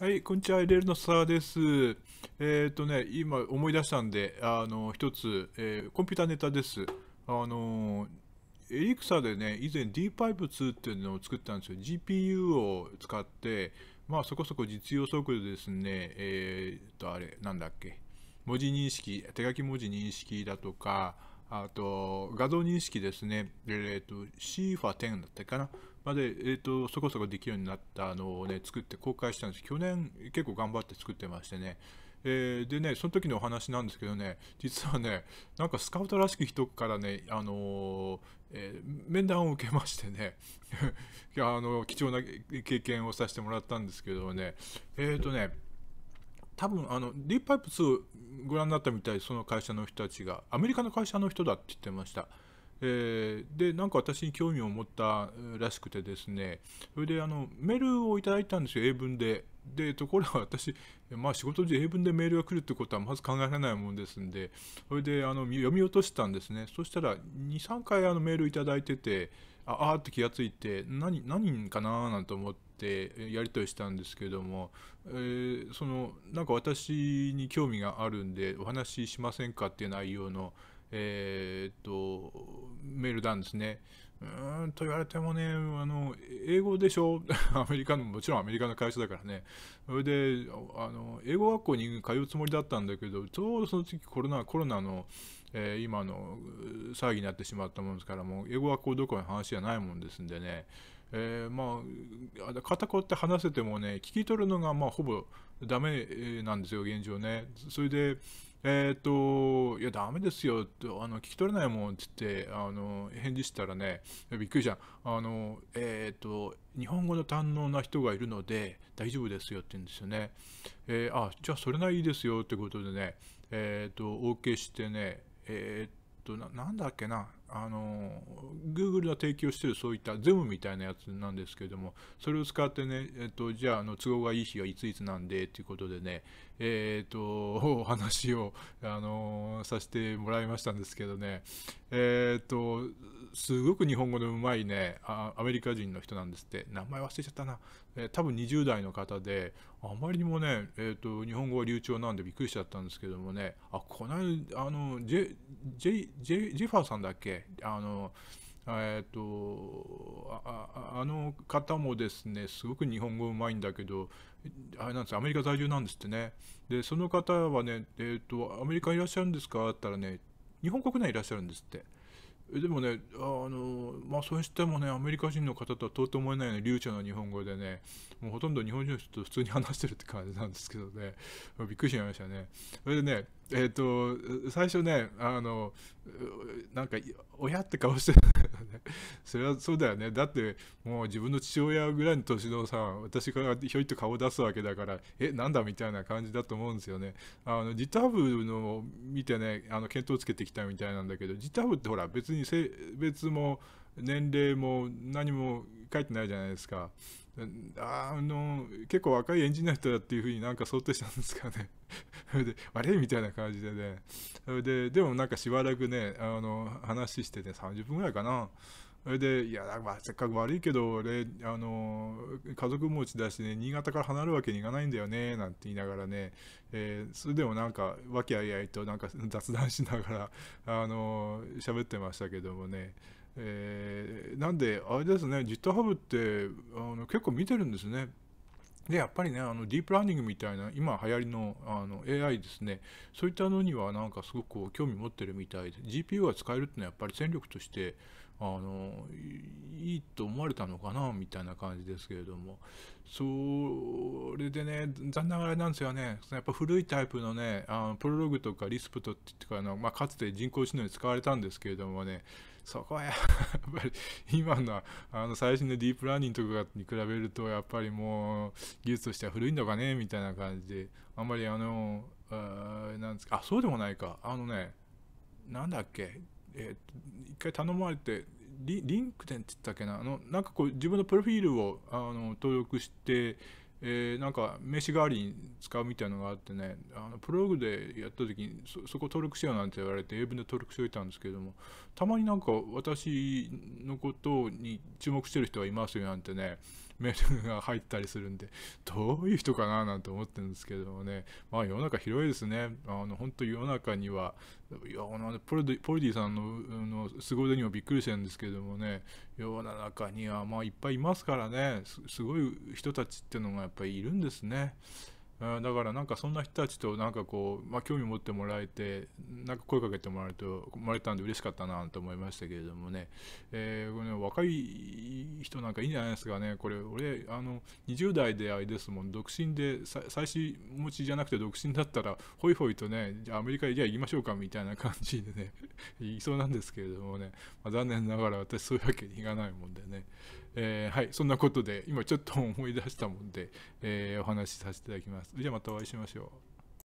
はい、こんにちは、LL の沢です。えっ、ー、とね、今思い出したんで、あの、一つ、えー、コンピュータネタです。あの、エリクサでね、以前 D5-2 っていうのを作ったんですよ。GPU を使って、まあそこそこ実用速度ですね、えっ、ー、と、あれ、なんだっけ、文字認識、手書き文字認識だとか、あと、画像認識ですね、えっ、ー、と、ー f a 1 0だったかな。まで、えーと、そこそこできるようになったのをね作って公開したんです去年結構頑張って作ってましてねえー、でね、その時のお話なんですけどね、実はね、なんかスカウトらしき人からね、あのー、えー、面談を受けましてね あの、貴重な経験をさせてもらったんですけどね、えっ、とね、多分あのディープパイプ2ご覧になったみたいその会社の人たちがアメリカの会社の人だって言ってましたえー、で、なんか私に興味を持ったらしくてですね、それであのメールをいただいたんですよ、英文で。で、ところが私、まあ、仕事中英文でメールが来るってことはまず考えられないもんですんで、それであの読み落としたんですね。そしたら、2、3回あのメールいただいてて、ああって気がついて、何、何かななんて思って、やり取りしたんですけども、えー、その、なんか私に興味があるんで、お話ししませんかっていう内容の、えー、っと、メールなんですね。うーんと言われてもね、あの、英語でしょ アメリカの、もちろんアメリカの会社だからね。それで、あの、英語学校に通うつもりだったんだけど、ちょうどその時コロナ、コロナの、えー、今の騒ぎになってしまったもんですから、もう英語学校どころの話じゃないもんですんでね。えー、まあ、片言って話せてもね、聞き取るのが、まあ、ほぼダメなんですよ、現状ね。それで、えっ、ー、と、いや、ダメですよ、あの聞き取れないもんって言って、あの返事したらね、びっくりじゃん。あの、えっ、ー、と、日本語の堪能な人がいるので、大丈夫ですよって言うんですよね。えー、あ、じゃあそれないいですよってことでね、えっ、ー、と、OK してね、えっ、とな、なんだっけな、あの、Google が提供してるそういったゼムみたいなやつなんですけれども、それを使ってね、えっと、じゃあ、あの、都合がいい日がいついつなんで、ということでね、えー、っと、お 話を、あの、させてもらいましたんですけどね、えー、っと、すごく日本語のうまいねアメリカ人の人なんですって、名前忘れちゃったな、えー、多分20代の方で、あまりにもね、えーと、日本語は流暢なんでびっくりしちゃったんですけどもね、あこの間、あのジェジェファーさんだっけあのえーと、とああの方もですねすごく日本語うまいんだけどあれなんですアメリカ在住なんですってねでその方はね、えーと「アメリカいらっしゃるんですか?」って言ったらね日本国内いらっしゃるんですって。えでもねあの、まあ、それしてもねアメリカ人の方とはとうと思えないような流暢な日本語でねもうほとんど日本人の人と普通に話してるって感じなんですけどねびっくりしちゃいましたねそれでねえっ、ー、と最初ねあのなんか親って顔してね。それはそうだよね。だって、もう自分の父親ぐらいの年のさ、私からひょいっと顔を出すわけだから、え、なんだみたいな感じだと思うんですよね。あの、g タ t h u の見てね、あの、検討つけてきたみたいなんだけど、ジタ t ってほら、別に性別も年齢も何も書いてないじゃないですか。あの結構若いエンジニアの人だっていうふうになんか想定したんですかね。そ れで、あれみたいな感じでね。それで、でもなんかしばらくね、あの話してね、30分ぐらいかな。それで、いや、まあ、せっかく悪いけど、俺、あの、家族持ちだしね、新潟から離れるわけにいかないんだよね、なんて言いながらね、えー、それでもなんか、和気あいあいとなんか雑談しながら、あの、喋ってましたけどもね。えー、なんで、あれですね、GitHub ってあの結構見てるんですね。で、やっぱりね、あのディープラーニングみたいな、今流行りのあの AI ですね、そういったのにはなんかすごく興味持ってるみたいで、GPU が使えるっていうのはやっぱり戦力として、あのいいと思われたのかなみたいな感じですけれども、それでね、残念ながらなんですよね、やっぱ古いタイプのね、あのプロログとかリスプトっていうかの、まあ、かつて人工知能に使われたんですけれどもね、そこはやっぱり 今のあの最新のディープラーニングとかに比べると、やっぱりもう技術としては古いのかねみたいな感じで、あんまりあの、あなんですか、あ、そうでもないか、あのね、なんだっけ、えー、一回頼まれて、リリンクデって言ったっけなあのなんかこう自分のプロフィールをあの登録して、えー、なんか名刺代わりに使うみたいなのがあってねあのプログでやった時にそこ登録しようなんて言われて英文で登録しておいたんですけどもたまになんか私のことに注目してる人はいますよなんてね、メールが入ったりするんで、どういう人かななんて思ってるんですけどもね、まあ世の中広いですね。あの、本当世の中には、いや、あのポルディさんのの凄腕にもびっくりしてるんですけどもね、世の中にはまあいっぱいいますからね、すごい人たちっていうのがやっぱりいるんですね。だからなんかそんな人たちとなんかこう、まあ、興味持ってもらえてなんか声かけてもらえともらえたんで嬉しかったなと思いましたけれどもね,、えー、これね若い人なんかいいんじゃないですかねこれ俺あの20代であれですもん独身で妻子持ちじゃなくて独身だったらホイホイとねじゃアメリカへじゃあ行きましょうかみたいな感じでね 言いそうなんですけれどもね、まあ、残念ながら私そういうわけにいかないもんでね、えー、はい、そんなことで、今ちょっと思い出したもんで、えー、お話しさせていただきます。じゃあまたお会いしましょう。